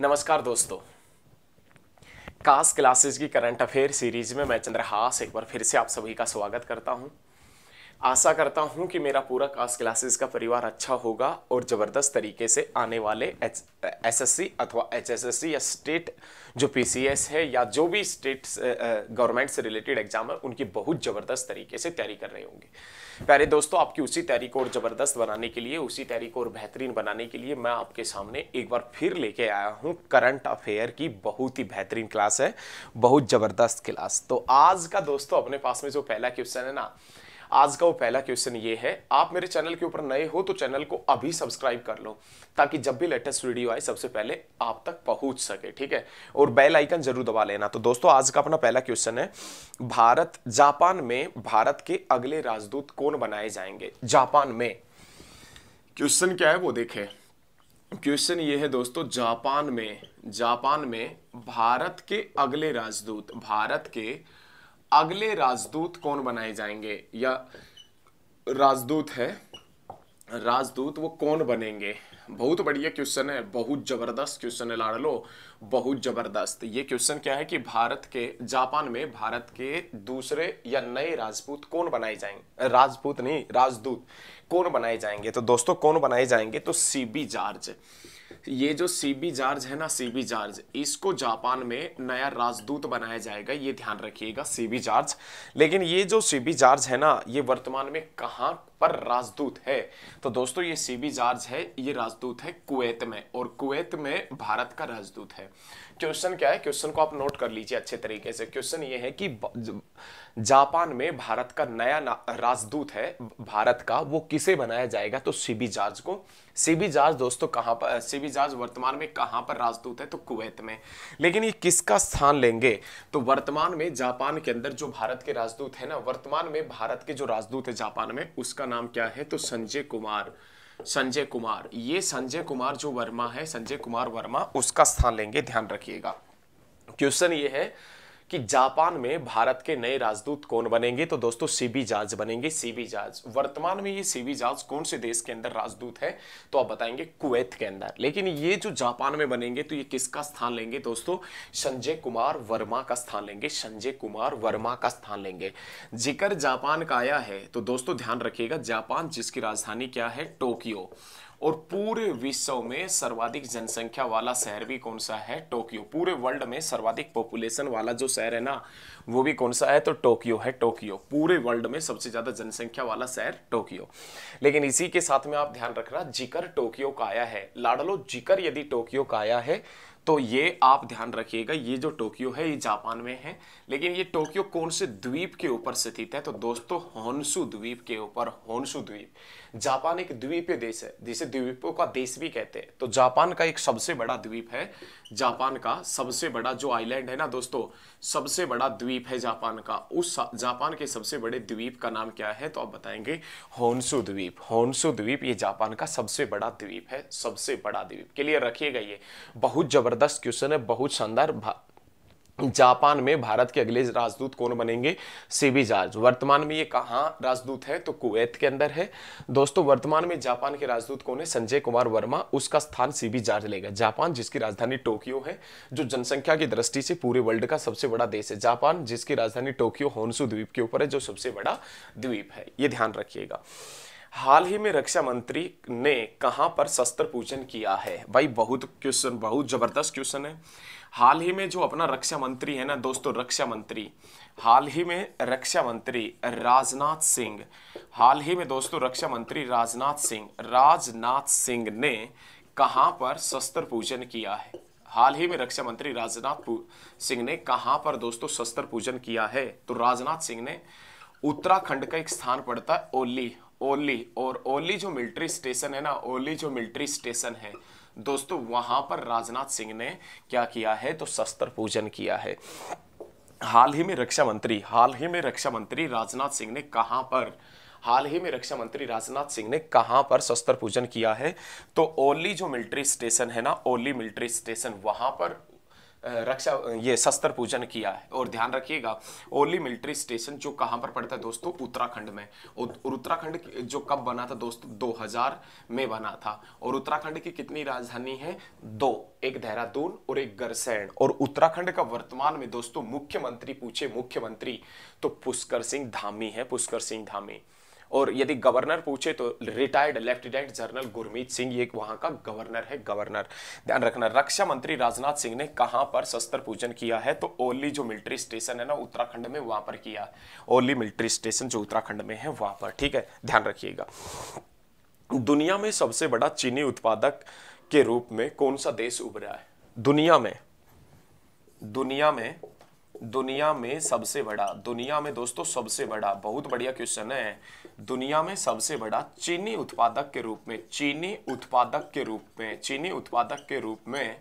नमस्कार दोस्तों कास क्लासेस की करंट अफेयर सीरीज में मैं चंद्रहास एक बार फिर से आप सभी का स्वागत करता हूं आशा करता हूं कि मेरा पूरा कास्ट क्लासेस का परिवार अच्छा होगा और ज़बरदस्त तरीके से आने वाले एच एस अथवा सी या स्टेट जो एस है या जो भी स्टेट गवर्नमेंट से रिलेटेड एग्जाम है उनकी बहुत ज़बरदस्त तरीके से तैयारी कर रहे होंगे प्यारे दोस्तों आपकी उसी तैयारी को और ज़बरदस्त बनाने के लिए उसी तैयारी को और बेहतरीन बनाने के लिए मैं आपके सामने एक बार फिर लेके आया हूँ करंट अफेयर की बहुत ही बेहतरीन क्लास है बहुत ज़बरदस्त क्लास तो आज का दोस्तों अपने पास में जो पहला क्वेश्चन है ना आज का वो पहला क्वेश्चन ये है आप मेरे चैनल के ऊपर नए हो तो चैनल को अभी सब्सक्राइब कर लो ताकि जब भी लेटेस्ट वीडियो आए सबसे पहले आप तक पहुंच सके ठीक है और बेल आइकन जरूर दबा लेना तो दोस्तों आज का अपना पहला क्वेश्चन है भारत जापान में भारत के अगले राजदूत कौन बनाए जाएंगे जापान में क्वेश्चन क्या है वो देखे क्वेश्चन ये है दोस्तों जापान में जापान में भारत के अगले राजदूत भारत के अगले राजदूत कौन बनाए जाएंगे या राजदूत है राजदूत वो कौन बनेंगे बहुत बढ़िया क्वेश्चन है बहुत ज़बरदस्त क्वेश्चन है लाड़ लो बहुत ज़बरदस्त ये क्वेश्चन क्या है कि भारत के जापान में भारत के दूसरे या नए राजपूत कौन बनाए जाएंगे राजपूत नहीं राजदूत कौन बनाए जाएंगे तो दोस्तों कौन बनाए जाएंगे तो सीबी जॉर्ज ये जो सीबी जार्ज है ना सीबी जार्ज इसको जापान में नया राजदूत बनाया जाएगा ये ध्यान रखिएगा सीबी जार्ज लेकिन ये जो सीबी जार्ज है ना ये वर्तमान में कहाँ पर राजदूत है तो दोस्तों ये सीबी जार्ज है ये राजदूत है कुवैत में और कुवैत में भारत का राजदूत है क्वेश्चन क्या है क्वेश्चन को आप नोट कर लीजिए अच्छे तरीके से क्वेश्चन ये है कि जापान में भारत का नया राजदूत है भारत का वो किसे बनाया जाएगा तो सीबी जार्ज को सीबी जार्ज दोस्तों कहां पर सीबी जार्ज वर्तमान में कहां पर राजदूत है तो कुवैत में लेकिन ये किसका स्थान लेंगे तो वर्तमान में जापान के अंदर जो भारत के राजदूत है ना वर्तमान में भारत के जो राजदूत है जापान में उसका नाम क्या है तो संजय कुमार संजय कुमार ये संजय कुमार जो वर्मा है संजय कुमार वर्मा उसका स्थान लेंगे ध्यान रखिएगा क्वेश्चन ये है कि जापान में भारत के नए राजदूत कौन बनेंगे तो दोस्तों सीबी जाज बनेंगे सीबी जाज वर्तमान में ये सीबी जाज कौन से देश के अंदर राजदूत है तो आप बताएंगे कुवैत के अंदर लेकिन ये जो जापान में बनेंगे तो ये किसका स्थान लेंगे दोस्तों संजय कुमार वर्मा का स्थान लेंगे संजय कुमार वर्मा का स्थान लेंगे जिक्र जापान का आया है तो दोस्तों ध्यान रखिएगा जापान जिसकी राजधानी क्या है टोक्यो और पूरे विश्व में सर्वाधिक जनसंख्या वाला शहर भी कौन सा है टोक्यो पूरे वर्ल्ड में सर्वाधिक पॉपुलेशन वाला जो शहर है ना वो भी कौन सा है तो टोक्यो है टोक्यो पूरे वर्ल्ड में सबसे ज़्यादा जनसंख्या वाला शहर टोक्यो लेकिन इसी के साथ में आप ध्यान रखना जिकर टोक्यो का आया है लाडलो जिकर यदि टोक्यो का आया है तो ये आप ध्यान रखिएगा ये जो टोक्यो है ये जापान में है लेकिन ये टोक्यो कौन से द्वीप के ऊपर स्थित है तो दोस्तों होनसु द्वीप के ऊपर होनसु द्वीप जापान एक द्वीपीय देश है जिसे द्वीपों का देश भी कहते हैं तो जापान का एक सबसे बड़ा द्वीप है जापान का सबसे बड़ा जो आइलैंड है ना दोस्तों सबसे बड़ा द्वीप है जापान का उस जापान के सबसे बड़े द्वीप का नाम क्या है तो आप बताएंगे होनसु द्वीप होनसु द्वीप ये जापान का सबसे बड़ा द्वीप है सबसे बड़ा द्वीप के लिए रखिएगा ये बहुत जबरदस्त जबरदस्त क्वेश्चन है बहुत शानदार जापान में भारत के अगले राजदूत कौन बनेंगे सीबी जार्ज वर्तमान में ये कहाँ राजदूत है तो कुवैत के अंदर है दोस्तों वर्तमान में जापान के राजदूत कौन है संजय कुमार वर्मा उसका स्थान सीबी जार्ज लेगा जापान जिसकी राजधानी टोक्यो है जो जनसंख्या की दृष्टि से पूरे वर्ल्ड का सबसे बड़ा देश है जापान जिसकी राजधानी टोक्यो होनसू द्वीप के ऊपर है जो सबसे बड़ा द्वीप है ये ध्यान रखिएगा हाल ही में रक्षा मंत्री ने कहां पर शस्त्र पूजन किया है भाई बहुत क्वेश्चन बहुत ज़बरदस्त क्वेश्चन है हाल ही में जो अपना रक्षा मंत्री है ना दोस्तों रक्षा मंत्री हाल ही में रक्षा मंत्री राजनाथ सिंह हाल ही में दोस्तों रक्षा मंत्री राजनाथ सिंह राजनाथ सिंह ने कहां पर शस्त्र पूजन किया है हाल ही में रक्षा मंत्री राजनाथ सिंह ने कहां पर दोस्तों शस्त्र पूजन किया है तो राजनाथ सिंह ने उत्तराखंड का एक स्थान पड़ता है ओली ओली और ओली जो मिलिट्री स्टेशन है ना ओली जो मिलिट्री स्टेशन है दोस्तों वहां पर राजनाथ सिंह ने क्या किया है तो शस्त्र पूजन किया है हाल ही में रक्षा मंत्री हाल ही में रक्षा मंत्री राजनाथ सिंह ने कहा पर हाल ही में रक्षा मंत्री राजनाथ सिंह ने कहा पर शस्त्र पूजन किया है तो ओली जो मिलिट्री स्टेशन है ना ओली मिलिट्री स्टेशन वहां पर रक्षा ये शस्त्र पूजन किया है और ध्यान रखिएगा ओली मिलिट्री स्टेशन जो कहाँ पर पड़ता है दोस्तों उत्तराखंड में और उत्तराखंड जो कब बना था दोस्तों 2000 में बना था और उत्तराखंड की कितनी राजधानी है दो एक देहरादून और एक गरसैन और उत्तराखंड का वर्तमान में दोस्तों मुख्यमंत्री पूछे मुख्यमंत्री तो पुष्कर सिंह धामी है पुष्कर सिंह धामी और यदि गवर्नर पूछे तो retired lieutenant general Gurmeet Singh ये वहां का गवर्नर है गवर्नर ध्यान रखना रक्षा मंत्री राजनाथ सिंह ने कहां पर शस्त्र पूजन किया है तो ओली जो मिलिट्री स्टेशन है ना उत्तराखंड में वहां पर किया ओली मिलिट्री स्टेशन जो उत्तराखंड में है वहां पर ठीक है ध्यान रखिएगा दुनिया में सबसे बड़ा चीनी उत्पादक के रूप में कौन सा देश उभरा है दुनिया में दुनिया में दुनिया में सबसे बड़ा दुनिया में दोस्तों सबसे बड़ा बहुत बढ़िया क्वेश्चन है दुनिया में सबसे बड़ा चीनी उत्पादक के रूप में चीनी उत्पादक के रूप में चीनी उत्पादक के रूप में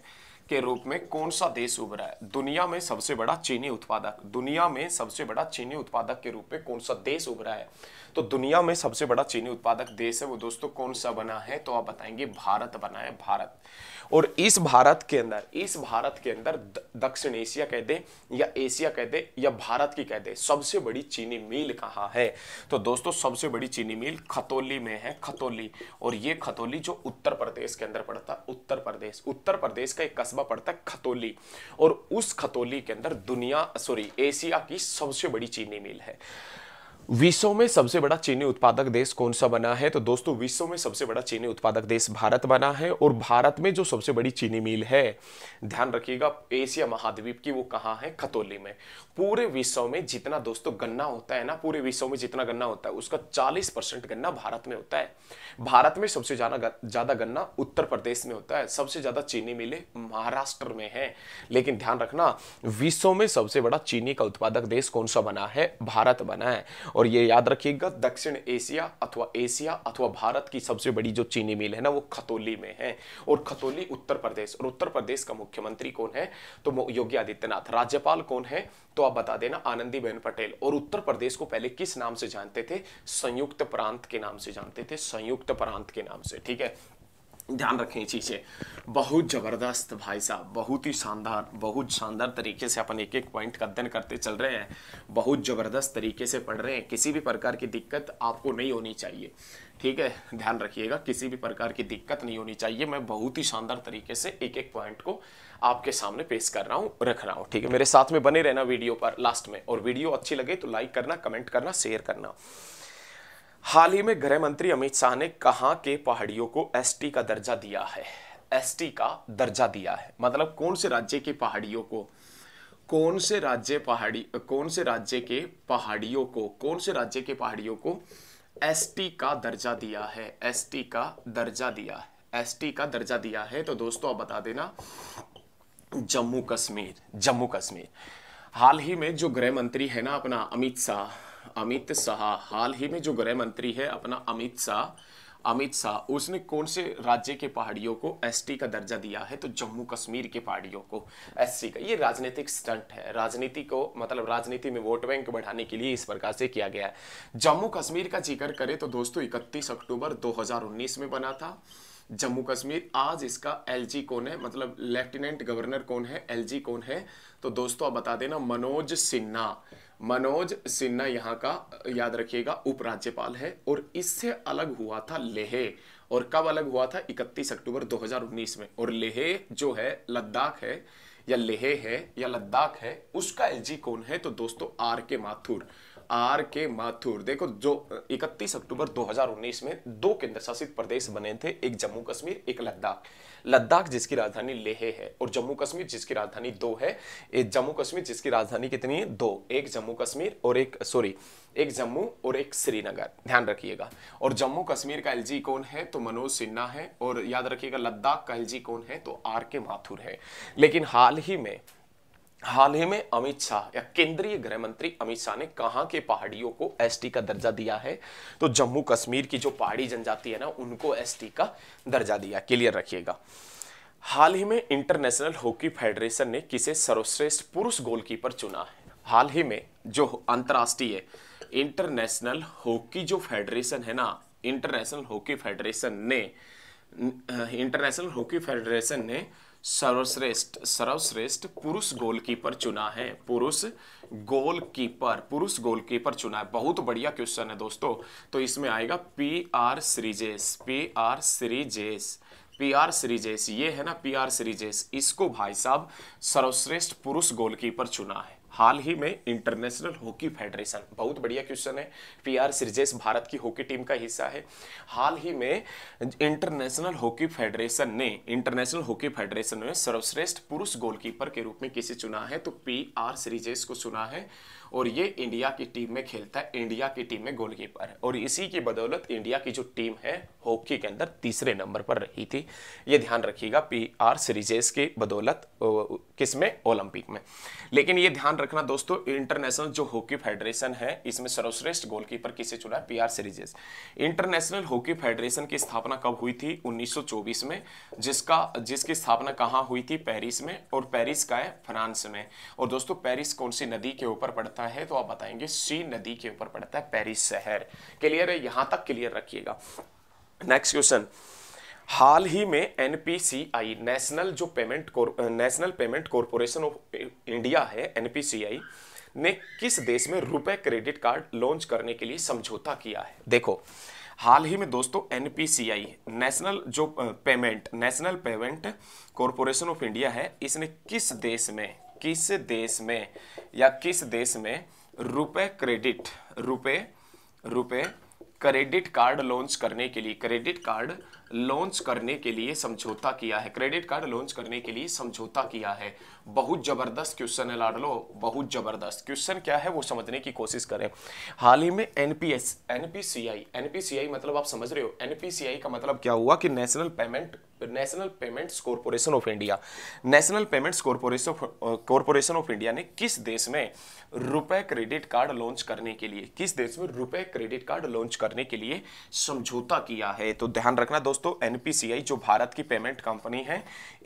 के रूप में कौन सा देश उभरा है दुनिया में सबसे बड़ा चीनी उत्पादक दुनिया में सबसे बड़ा चीनी उत्पादक के रूप में कौन सा देश उभरा है तो दुनिया में सबसे बड़ा चीनी उत्पादक देश है वो दोस्तों कौन सा बना है तो आप बताएंगे भारत बना है भारत और इस भारत के अंदर इस भारत के अंदर दक्षिण एशिया कह दे या एशिया कह दे या भारत की कह दे सबसे बड़ी चीनी मिल कहाँ है तो दोस्तों सबसे बड़ी चीनी मिल खतौली में है खतौली और ये खतौली जो उत्तर प्रदेश के अंदर पड़ता है उत्तर प्रदेश उत्तर प्रदेश का एक कस्बा पड़ता है खतौली और उस खतौली के अंदर दुनिया सॉरी एशिया की सबसे बड़ी चीनी मिल है विश्व में सबसे बड़ा चीनी उत्पादक देश कौन सा बना है तो दोस्तों विश्व में सबसे बड़ा चीनी उत्पादक देश भारत बना है और भारत में जो सबसे बड़ी चीनी मिल है ध्यान रखिएगा एशिया महाद्वीप की वो कहाँ है खतौली में पूरे विश्व में जितना दोस्तों गन्ना होता है ना पूरे विश्व में जितना गन्ना होता है उसका चालीस परसेंट गन्ना भारत में होता है भारत में सबसे ज्यादा ज्यादा गन्ना उत्तर प्रदेश में होता है सबसे ज्यादा चीनी मिले महाराष्ट्र में है लेकिन ध्यान रखना विश्व में सबसे बड़ा चीनी का उत्पादक देश कौन सा बना है भारत बना है और ये याद रखिएगा दक्षिण एशिया अथवा एशिया अथवा भारत की सबसे बड़ी जो चीनी मिल है ना वो खतौली में है और खतौली उत्तर प्रदेश और उत्तर प्रदेश का मुख्यमंत्री कौन है तो योगी आदित्यनाथ राज्यपाल कौन है तो आप बता देना आनंदीबेन पटेल और उत्तर प्रदेश को पहले किस नाम से जानते थे संयुक्त प्रांत के नाम से जानते थे संयुक्त प्रांत के नाम से ठीक है ध्यान रखें चीज़ें बहुत ज़बरदस्त भाई साहब बहुत ही शानदार बहुत शानदार तरीके से अपन एक एक पॉइंट का अध्ययन करते चल रहे हैं बहुत ज़बरदस्त तरीके से पढ़ रहे हैं किसी भी प्रकार की दिक्कत आपको नहीं होनी चाहिए ठीक है ध्यान रखिएगा किसी भी प्रकार की दिक्कत नहीं होनी चाहिए मैं बहुत ही शानदार तरीके से एक एक पॉइंट को आपके सामने पेश कर रहा हूँ रख रहा हूँ ठीक है मेरे साथ में बने रहना वीडियो पर लास्ट में और वीडियो अच्छी लगे तो लाइक करना कमेंट करना शेयर करना हाल ही में गृह मंत्री अमित शाह ने कहा के पहाड़ियों को एसटी का दर्जा दिया है एसटी का दर्जा दिया है मतलब कौन से राज्य के पहाड़ियों को कौन से राज्य पहाड़ी कौन से राज्य के पहाड़ियों को कौन से राज्य के पहाड़ियों को एसटी का दर्जा दिया है एसटी का दर्जा दिया है एसटी का दर्जा दिया है तो दोस्तों आप बता देना जम्मू कश्मीर जम्मू कश्मीर हाल ही में जो गृह मंत्री है ना अपना अमित शाह अमित शाह हाल ही में जो गृह मंत्री है अपना अमित शाह अमित शाह उसने कौन से राज्य के पहाड़ियों को एसटी का दर्जा दिया है तो जम्मू कश्मीर के पहाड़ियों को एससी का ये राजनीतिक स्टंट है राजनीति को मतलब राजनीति में वोट बैंक बढ़ाने के लिए इस प्रकार से किया गया है जम्मू कश्मीर का जिक्र करें तो दोस्तों इकतीस अक्टूबर दो में बना था जम्मू कश्मीर आज इसका एलजी कौन है मतलब लेफ्टिनेंट गवर्नर कौन है एलजी कौन है तो दोस्तों आप बता देना मनोज सिन्हा मनोज सिन्हा यहाँ का याद रखिएगा उपराज्यपाल है और इससे अलग हुआ था लेह और कब अलग हुआ था 31 अक्टूबर 2019 में और लेह जो है लद्दाख है या लेह है या लद्दाख है उसका एलजी कौन है तो दोस्तों आर के माथुर आर के माथुर देखो जो 31 अक्टूबर 2019 में दो केंद्र शासित प्रदेश बने थे एक जम्मू कश्मीर एक लद्दाख लद्दाख जिसकी राजधानी लेह है और जम्मू कश्मीर जिसकी राजधानी दो है जम्मू कश्मीर जिसकी राजधानी कितनी है दो एक जम्मू कश्मीर और एक सॉरी एक जम्मू और एक श्रीनगर ध्यान रखिएगा और जम्मू कश्मीर का एलजी कौन है तो मनोज सिन्हा है और याद रखिएगा लद्दाख का एलजी कौन है तो आर के माथुर है लेकिन हाल ही में हाल ही में अमित शाह या केंद्रीय गृह मंत्री अमित शाह ने कहा के पहाड़ियों को एसटी का दर्जा दिया है तो जम्मू कश्मीर की जो पहाड़ी जनजाति है ना उनको एसटी का दर्जा दिया क्लियर रखिएगा हाल ही में इंटरनेशनल हॉकी फेडरेशन ने किसे सर्वश्रेष्ठ पुरुष गोलकीपर चुना है हाल ही में जो अंतर्राष्ट्रीय इंटरनेशनल हॉकी जो फेडरेशन है ना इंटरनेशनल हॉकी फेडरेशन ने इंटरनेशनल हॉकी फेडरेशन ने सर्वश्रेष्ठ सर्वश्रेष्ठ पुरुष गोलकीपर चुना है पुरुष गोलकीपर पुरुष गोलकीपर चुना है बहुत बढ़िया क्वेश्चन है दोस्तों तो इसमें आएगा P R Sreejesh P R Sreejesh P R Sreejesh ये है ना पी आर श्रीजेश इसको भाई साहब सर्वश्रेष्ठ पुरुष गोलकीपर चुना है हाल ही में इंटरनेशनल हॉकी फेडरेशन बहुत बढ़िया क्वेश्चन है पी आर सिरजेश भारत की हॉकी टीम का हिस्सा है हाल ही में इंटरनेशनल हॉकी फेडरेशन ने इंटरनेशनल हॉकी फेडरेशन में सर्वश्रेष्ठ पुरुष गोलकीपर के रूप में किसे चुना है तो पी आर सिरजेश को चुना है और ये इंडिया की टीम में खेलता है इंडिया की टीम में गोलकीपर है और इसी की बदौलत इंडिया की जो टीम है हॉकी के अंदर तीसरे नंबर पर रही थी ये ध्यान रखिएगा पी आर सीरीजेस की बदौलत किस में ओलंपिक में लेकिन ये ध्यान रखना दोस्तों इंटरनेशनल जो हॉकी फेडरेशन है इसमें सर्वश्रेष्ठ गोलकीपर किसे चुना है P R Sreejesh international hockey federation की स्थापना कब हुई थी उन्नीस में जिसका जिसकी स्थापना कहाँ हुई थी पेरिस में और पेरिस का है फ्रांस में और दोस्तों पेरिस कौन सी नदी के ऊपर पड़ता पड़ता है तो आप बताएंगे सी नदी के ऊपर पड़ता है पेरिस शहर क्लियर है यहां तक क्लियर रखिएगा नेक्स्ट क्वेश्चन हाल ही में एनपीसीआई नेशनल जो payment national payment corporation of India है एनपीसीआई ने किस देश में रुपए क्रेडिट कार्ड लॉन्च करने के लिए समझौता किया है देखो हाल ही में दोस्तों एनपीसीआई नेशनल जो payment national payment corporation of India है इसने किस देश में किस देश में या किस देश में रुपए क्रेडिट रुपए रुपए क्रेडिट कार्ड लॉन्च करने के लिए क्रेडिट कार्ड लॉन्च करने के लिए समझौता किया है क्रेडिट कार्ड लॉन्च करने के लिए समझौता किया है बहुत ज़बरदस्त क्वेश्चन है लाडलो बहुत ज़बरदस्त क्वेश्चन क्या है वो समझने की कोशिश करें हाल ही में NPS NPCI NPCI N P C I N P C I मतलब आप समझ रहे हो एन पी सी आई का मतलब क्या हुआ कि national payment national payments corporation of India national payments corporation corporation of India ने किस देश में रुपए क्रेडिट कार्ड लॉन्च करने के लिए किस देश में रुपए क्रेडिट कार्ड लॉन्च करने के लिए समझौता किया है तो ध्यान रखना दोस्तों एनपीसीआई जो भारत की पेमेंट कंपनी है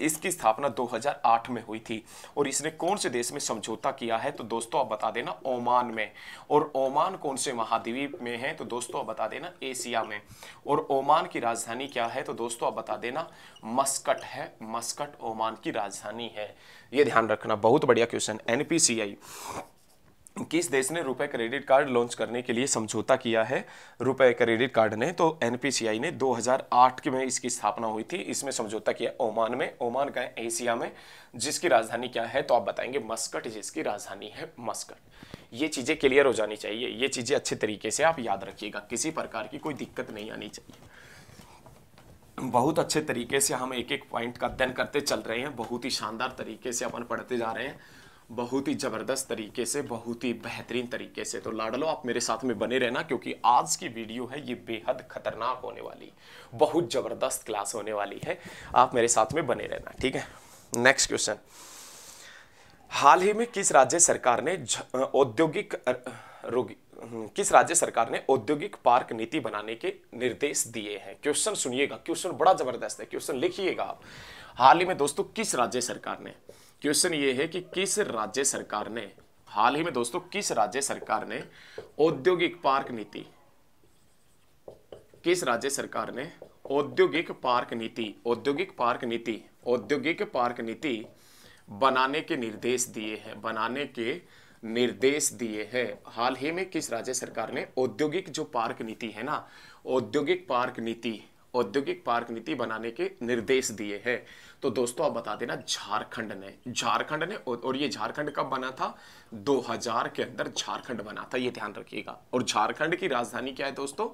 इसकी स्थापना 2008 में हुई थी और इसने कौन से देश में समझौता किया है तो दोस्तों आप बता देना ओमान में और ओमान कौन से महाद्वीप में है तो दोस्तों आप बता देना एशिया में और ओमान की राजधानी क्या है तो दोस्तों आप बता देना मस्कट है मस्कट ओमान की राजधानी है ये ध्यान रखना बहुत बढ़िया क्वेश्चन एनपीसीआई किस देश ने रुपए क्रेडिट कार्ड लॉन्च करने के लिए समझौता किया है रुपए क्रेडिट कार्ड ने तो एनपीसीआई ने 2008 में इसकी स्थापना हुई थी इसमें समझौता किया ओमान में ओमान का एशिया में जिसकी राजधानी क्या है तो आप बताएंगे मस्कट जिसकी राजधानी है मस्कट ये चीज़ें क्लियर हो जानी चाहिए ये चीज़ें अच्छे तरीके से आप याद रखिएगा किसी प्रकार की कोई दिक्कत नहीं आनी चाहिए बहुत अच्छे तरीके से हम एक एक पॉइंट का अध्ययन करते चल रहे हैं बहुत ही शानदार तरीके से अपन पढ़ते जा रहे हैं बहुत ही ज़बरदस्त तरीके से बहुत ही बेहतरीन तरीके से तो लाडलो आप मेरे साथ में बने रहना क्योंकि आज की वीडियो है ये बेहद खतरनाक होने वाली बहुत ज़बरदस्त क्लास होने वाली है आप मेरे साथ में बने रहना ठीक है नेक्स्ट क्वेश्चन हाल ही में किस राज्य सरकार ने औद्योगिक रोगी हम्म, किस राज्य सरकार ने औद्योगिक पार्क नीति बनाने के निर्देश दिए हैं क्वेश्चन सुनिएगा क्वेश्चन बड़ा जबरदस्त है क्वेश्चन लिखिएगा आप हाल ही में दोस्तों किस राज्य सरकार ने क्वेश्चन ये है कि किस राज्य सरकार ने हाल ही में दोस्तों किस राज्य सरकार ने औद्योगिक पार्क नीति किस राज्य सरकार ने औद्योगिक पार्क नीति औद्योगिक पार्क नीति औद्योगिक पार्क नीति बनाने के निर्देश दिए हैं बनाने के निर्देश दिए हैं हाल ही में किस राज्य सरकार ने औद्योगिक जो पार्क नीति है ना औद्योगिक पार्क नीति औद्योगिक पार्क नीति बनाने के निर्देश दिए हैं तो दोस्तों आप बता देना झारखंड ने झारखंड ने और ये झारखंड कब बना था 2000 के अंदर झारखंड बना था ये ध्यान रखिएगा और झारखंड की राजधानी क्या है दोस्तों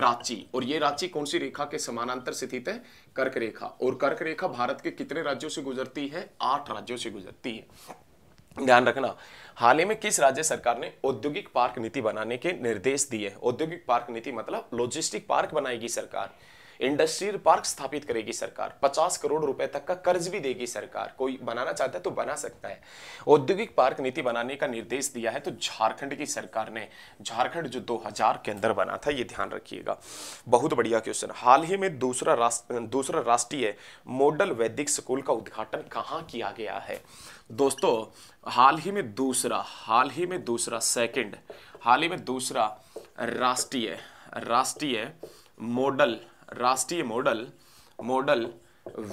रांची और ये रांची कौन सी रेखा के समानांतर स्थित है कर्क रेखा और कर्क रेखा भारत के कितने राज्यों से गुजरती है आठ राज्यों से गुजरती है ध्यान रखना हाल ही में किस राज्य सरकार ने औद्योगिक पार्क नीति बनाने के निर्देश दिए औद्योगिक पार्क नीति मतलब लॉजिस्टिक पार्क बनाएगी सरकार इंडस्ट्रियल पार्क स्थापित करेगी सरकार पचास करोड़ रुपए तक का कर्ज भी देगी सरकार कोई बनाना चाहता है तो बना सकता है औद्योगिक पार्क नीति बनाने का निर्देश दिया है तो झारखंड की सरकार ने झारखंड जो 2000 के अंदर बना था ये ध्यान रखिएगा बहुत बढ़िया क्वेश्चन हाल ही में दूसरा राष्ट्र दूसरा राष्ट्रीय मॉडल वैदिक स्कूल का उद्घाटन कहाँ किया गया है दोस्तों हाल ही में दूसरा हाल ही में दूसरा सेकंड हाल ही में दूसरा राष्ट्रीय राष्ट्रीय मॉडल राष्ट्रीय मॉडल मॉडल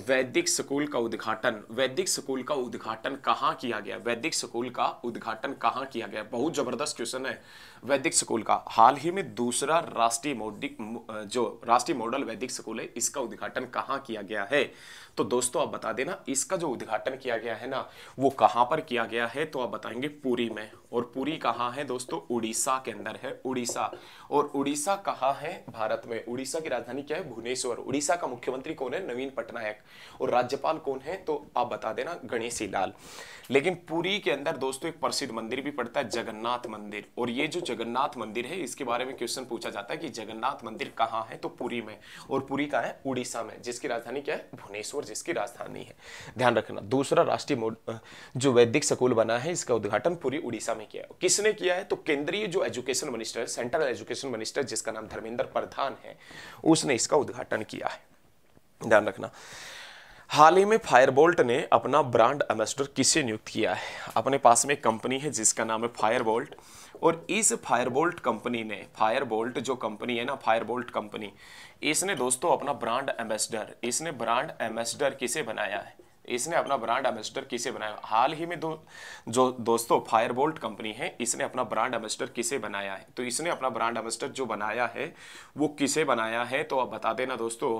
वैदिक स्कूल का उद्घाटन वैदिक स्कूल का उद्घाटन कहाँ किया गया वैदिक स्कूल का उद्घाटन कहाँ किया गया बहुत जबरदस्त क्वेश्चन है वैदिक स्कूल का हाल ही में दूसरा राष्ट्रीय मॉडल जो राष्ट्रीय मॉडल वैदिक स्कूल है इसका उद्घाटन कहाँ किया गया है तो दोस्तों आप बता देना इसका जो उद्घाटन किया गया है ना वो कहाँ पर किया गया है तो आप बताएंगे पुरी में और पुरी कहाँ है दोस्तों उड़ीसा के अंदर है उड़ीसा और उड़ीसा कहाँ है भारत में उड़ीसा की राजधानी क्या है भुवनेश्वर उड़ीसा का मुख्यमंत्री कौन है नवीन पटनायक और राज्यपाल कौन है तो आप बता देना गणेशी लाल लेकिन पुरी के अंदर दोस्तों एक प्रसिद्ध मंदिर भी पड़ता है जगन्नाथ मंदिर और ये जो जगन्नाथ मंदिर है इसके बारे में क्वेश्चन पूछा जाता है कि जगन्नाथ मंदिर कहाँ है तो पुरी में और पुरी का है उड़ीसा में जिसकी राजधानी क्या है भुवनेश्वर प्रदेश इसकी राजधानी है ध्यान रखना दूसरा राष्ट्रीय जो वैदिक स्कूल बना है इसका उद्घाटन पूरी उड़ीसा में किया किसने किया है तो केंद्रीय जो education minister central education minister जिसका नाम धर्मेंद्र प्रधान है उसने इसका उद्घाटन किया है ध्यान रखना हाल ही में फायरबोल्ट ने अपना ब्रांड एम्बेसडर किसे नियुक्त किया है अपने पास में एक कंपनी है जिसका नाम है फायरबोल्ट और इस फायरबोल्ट कंपनी ने फायरबोल्ट जो कंपनी है ना फायरबोल्ट कंपनी इसने दोस्तों अपना ब्रांड एम्बेसडर इसने ब्रांड एम्बेसडर किसे बनाया है इसने अपना ब्रांड एम्बेसडर किसे बनाया हाल ही में दो जो दोस्तों फायरबोल्ट कंपनी है इसने अपना ब्रांड एम्बेसडर किसे बनाया है तो इसने अपना ब्रांड एम्बेसडर जो बनाया है वो किसे बनाया है तो आप बता देना दोस्तों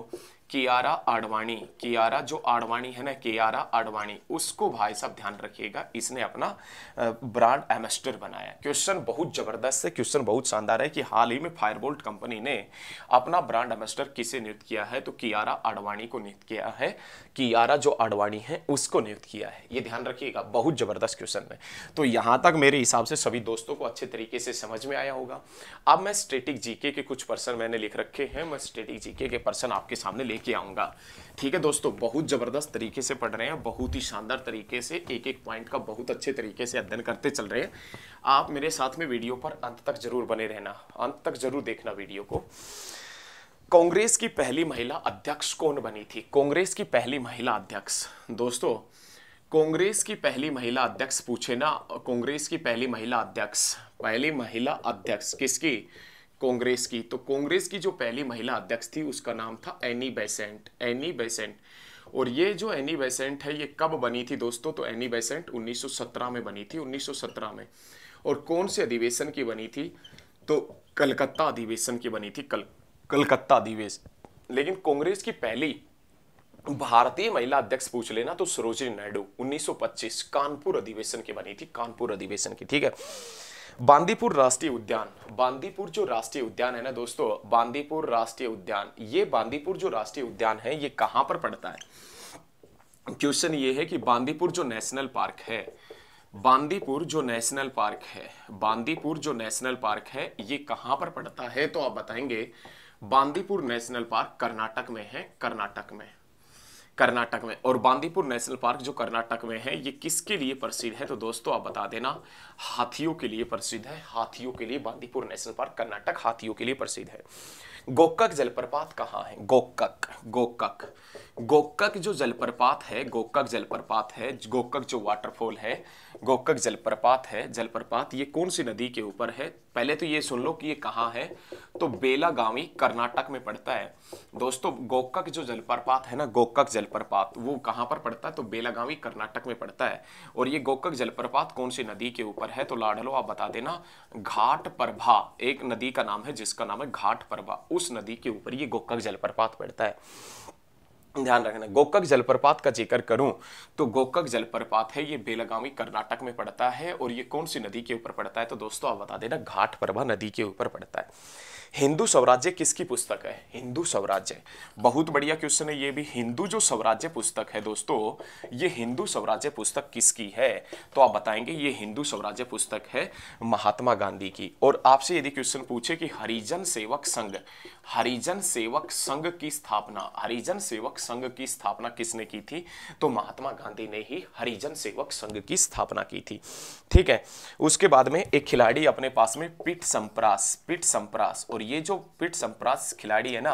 कियारा आडवाणी कियारा जो आडवाणी है ना कियारा आडवाणी उसको भाई साहब ध्यान रखिएगा इसने अपना ब्रांड एमेस्टर बनाया क्वेश्चन बहुत जबरदस्त है क्वेश्चन बहुत शानदार है कि हाल ही में फायरबोल्ट कंपनी ने अपना ब्रांड एमेस्टर किसे नियुक्त किया है तो कियारा आडवाणी को नियुक्त किया है कियारा जो आडवाणी है उसको नियुक्त किया है ये ध्यान रखिएगा बहुत जबरदस्त क्वेश्चन है तो यहाँ तक मेरे हिसाब से सभी दोस्तों को अच्छे तरीके से समझ में आया होगा अब मैं स्टेटिक जीके के कुछ पर्सन मैंने लिख रखे हैं मैं स्टेटिक जीके के पर्सन आपके सामने लिख लेके आऊंगा ठीक है दोस्तों बहुत ज़बरदस्त तरीके से पढ़ रहे हैं बहुत ही शानदार तरीके से एक एक पॉइंट का बहुत अच्छे तरीके से अध्ययन करते चल रहे हैं आप मेरे साथ में वीडियो पर अंत तक जरूर बने रहना अंत तक जरूर देखना वीडियो को कांग्रेस की पहली महिला अध्यक्ष कौन बनी थी कांग्रेस की पहली महिला अध्यक्ष दोस्तों कांग्रेस की पहली महिला अध्यक्ष पूछे ना कांग्रेस की पहली महिला अध्यक्ष पहली महिला अध्यक्ष किसकी कांग्रेस की तो कांग्रेस की जो पहली महिला अध्यक्ष थी उसका नाम था एनी बेसेंट एनी बेसेंट और ये जो एनी बेसेंट है ये कब बनी थी दोस्तों तो एनी बेसेंट 1917 में बनी थी 1917 में और कौन से अधिवेशन की बनी थी तो कलकत्ता अधिवेशन की बनी थी कल कलकत्ता अधिवेशन लेकिन कांग्रेस की पहली भारतीय महिला अध्यक्ष पूछ लेना तो सरोजिनी नायडू 1925 कानपुर अधिवेशन की बनी थी कानपुर अधिवेशन की ठीक है बांदीपुर राष्ट्रीय उद्यान बांदीपुर जो राष्ट्रीय उद्यान है ना दोस्तों बांदीपुर राष्ट्रीय उद्यान ये बांदीपुर जो राष्ट्रीय उद्यान है ये कहाँ पर पड़ता है क्वेश्चन ये है कि बांदीपुर जो नेशनल पार्क है बांदीपुर जो नेशनल पार्क है बांदीपुर जो नेशनल पार्क है ये कहाँ पर पड़ता है तो आप बताएंगे बांदीपुर नेशनल पार्क कर्नाटक में है कर्नाटक में कर्नाटक में और बांदीपुर नेशनल पार्क जो कर्नाटक में है ये किसके लिए प्रसिद्ध है तो दोस्तों आप बता देना हाथियों के लिए प्रसिद्ध है हाथियों के लिए बांदीपुर नेशनल पार्क कर्नाटक हाथियों के लिए प्रसिद्ध है गोकक जलप्रपात कहाँ है गोकक गोकक गोकक जो जलप्रपात है गोकक जलप्रपात है गोकक जो वाटरफॉल है गोकक जलप्रपात है जलप्रपात ये कौन सी नदी के ऊपर है पहले तो ये सुन लो कि ये कहाँ है तो बेलागावी कर्नाटक में पड़ता है दोस्तों गोकक जो जलप्रपात है ना गोकक जलप्रपात वो कहाँ पर पड़ता है तो बेलागावी कर्नाटक में पड़ता है और ये गोकक जलप्रपात कौन सी नदी के ऊपर है तो लाडलो आप बता देना घाट प्रभा एक नदी का नाम है जिसका नाम है घाट प्रभा उस नदी के ऊपर ये गोकक जलप्रपात पड़ता है ध्यान रखना गोकक जलप्रपात का जिक्र करूं तो गोकक जलप्रपात है ये बेलगावी कर्नाटक में पड़ता है और ये कौन सी नदी के ऊपर पड़ता है तो दोस्तों आप बता देना घाट परभा नदी के ऊपर पड़ता है हिंदू स्वराज्य किसकी पुस्तक है हिंदू स्वराज्य बहुत बढ़िया क्वेश्चन है ये भी हिंदू जो स्वराज्य पुस्तक है दोस्तों ये हिंदू स्वराज्य पुस्तक किसकी है तो आप बताएंगे ये हिंदू स्वराज्य पुस्तक है महात्मा गांधी की और आपसे यदि क्वेश्चन पूछे कि हरिजन सेवक संघ हरिजन सेवक संघ की स्थापना हरिजन सेवक संघ की स्थापना किसने की थी तो महात्मा गांधी ने ही हरिजन सेवक संघ की स्थापना की थी ठीक है उसके बाद में एक खिलाड़ी अपने पास में पिट संप्रास पिट संप्रास और और ये जो पिट संप्रास खिलाड़ी है ना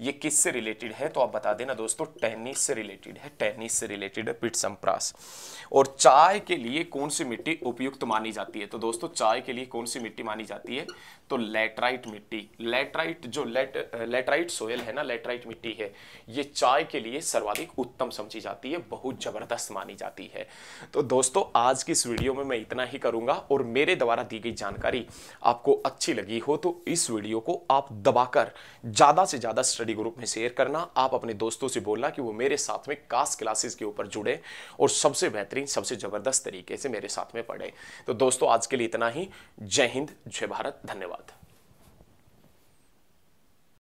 ये किस से रिलेटेड है तो आप बता देना दोस्तों टेनिस से रिलेटेड है टेनिस से रिलेटेड है पिट संप्रास और चाय के लिए कौन सी मिट्टी उपयुक्त मानी जाती है तो दोस्तों चाय के लिए कौन सी मिट्टी मानी जाती है तो लेटराइट मिट्टी लेटराइट जो लेट लेटराइट सोयल है ना लेटराइट मिट्टी है ये चाय के लिए सर्वाधिक उत्तम समझी जाती है बहुत ज़बरदस्त मानी जाती है तो दोस्तों आज की इस वीडियो में मैं इतना ही करूंगा और मेरे द्वारा दी गई जानकारी आपको अच्छी लगी हो तो इस वीडियो को आप दबाकर ज़्यादा से ज़्यादा स्टडी ग्रुप में शेयर करना आप अपने दोस्तों से बोलना कि वो मेरे साथ में कास्ट क्लासेस के ऊपर जुड़े और सबसे बेहतरीन सबसे ज़बरदस्त तरीके से मेरे साथ में पढ़े तो दोस्तों आज के लिए इतना ही जय हिंद जय भारत धन्यवाद